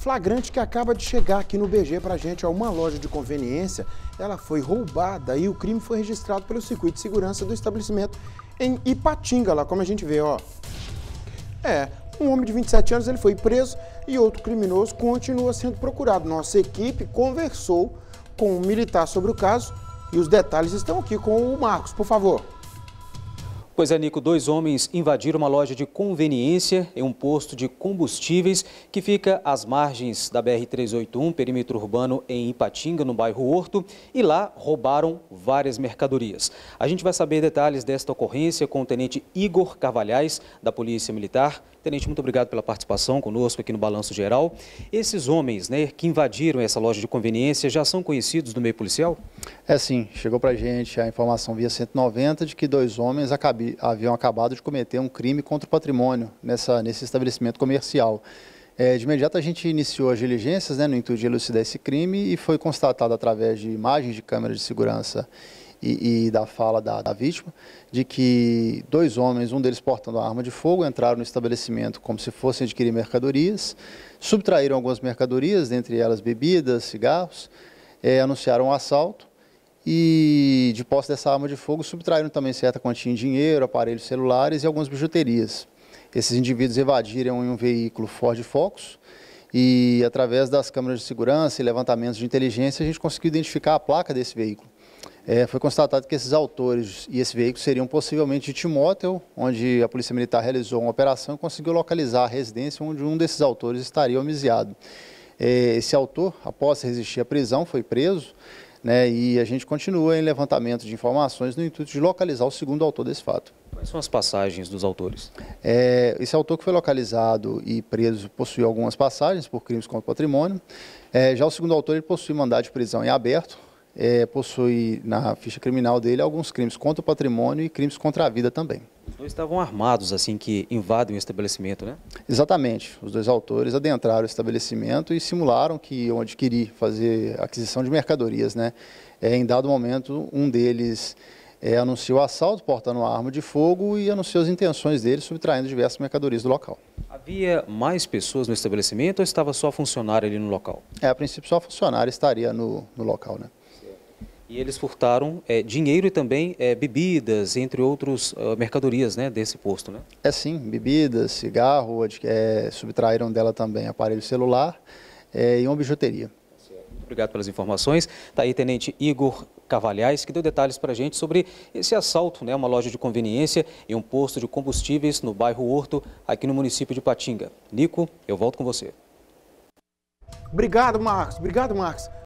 Flagrante que acaba de chegar aqui no BG para gente, ó, uma loja de conveniência, ela foi roubada e o crime foi registrado pelo circuito de segurança do estabelecimento em Ipatinga, lá como a gente vê, ó. É, um homem de 27 anos, ele foi preso e outro criminoso continua sendo procurado. Nossa equipe conversou com um militar sobre o caso e os detalhes estão aqui com o Marcos, por favor. Pois é, Nico, dois homens invadiram uma loja de conveniência em um posto de combustíveis que fica às margens da BR-381, perímetro urbano em Ipatinga, no bairro Horto, e lá roubaram várias mercadorias. A gente vai saber detalhes desta ocorrência com o tenente Igor Carvalhais, da Polícia Militar. Tenente, muito obrigado pela participação conosco aqui no Balanço Geral. Esses homens né, que invadiram essa loja de conveniência já são conhecidos do meio policial? É sim, chegou para gente a informação via 190 de que dois homens acabaram haviam acabado de cometer um crime contra o patrimônio nessa, nesse estabelecimento comercial. É, de imediato a gente iniciou as diligências né, no intuito de elucidar esse crime e foi constatado através de imagens de câmeras de segurança e, e da fala da, da, vítima, de que dois homens, um deles portando uma arma de fogo, entraram no estabelecimento como se fossem adquirir mercadorias, subtraíram algumas mercadorias, dentre elas bebidas, cigarros, é, anunciaram o um assalto e, de posse dessa arma de fogo, subtraíram também certa quantia em dinheiro, aparelhos celulares e algumas bijuterias. Esses indivíduos evadiram em um veículo Ford Focus e, através das câmeras de segurança e levantamentos de inteligência, a gente conseguiu identificar a placa desse veículo. É, foi constatado que esses autores e esse veículo seriam possivelmente de Timóteo, onde a Polícia Militar realizou uma operação e conseguiu localizar a residência onde um desses autores estaria homiziado. É, esse autor, após resistir à prisão, foi preso né, e a gente continua em levantamento de informações no intuito de localizar o segundo autor desse fato. Quais são as passagens dos autores? É, esse autor que foi localizado e preso possui algumas passagens por crimes contra o patrimônio. É, já o segundo autor ele possui mandado de prisão em aberto, é, possui na ficha criminal dele alguns crimes contra o patrimônio e crimes contra a vida também estavam armados, assim, que invadem o estabelecimento, né? Exatamente. Os dois autores adentraram o estabelecimento e simularam que iam adquirir, fazer aquisição de mercadorias, né? É, em dado momento, um deles é, anunciou assalto portando arma de fogo e anunciou as intenções dele, subtraindo diversas mercadorias do local. Havia mais pessoas no estabelecimento ou estava só funcionário ali no local? É, a princípio só funcionário estaria no, no local, né? E eles furtaram é, dinheiro e também é, bebidas, entre outras uh, mercadorias né, desse posto, né? É sim, bebidas, cigarro, é, subtraíram dela também aparelho celular é, e uma bijuteria. Obrigado pelas informações. Está aí Tenente Igor Cavalhais, que deu detalhes para a gente sobre esse assalto, né, uma loja de conveniência e um posto de combustíveis no bairro Horto, aqui no município de Patinga. Nico, eu volto com você. Obrigado, Marcos. Obrigado, Marcos.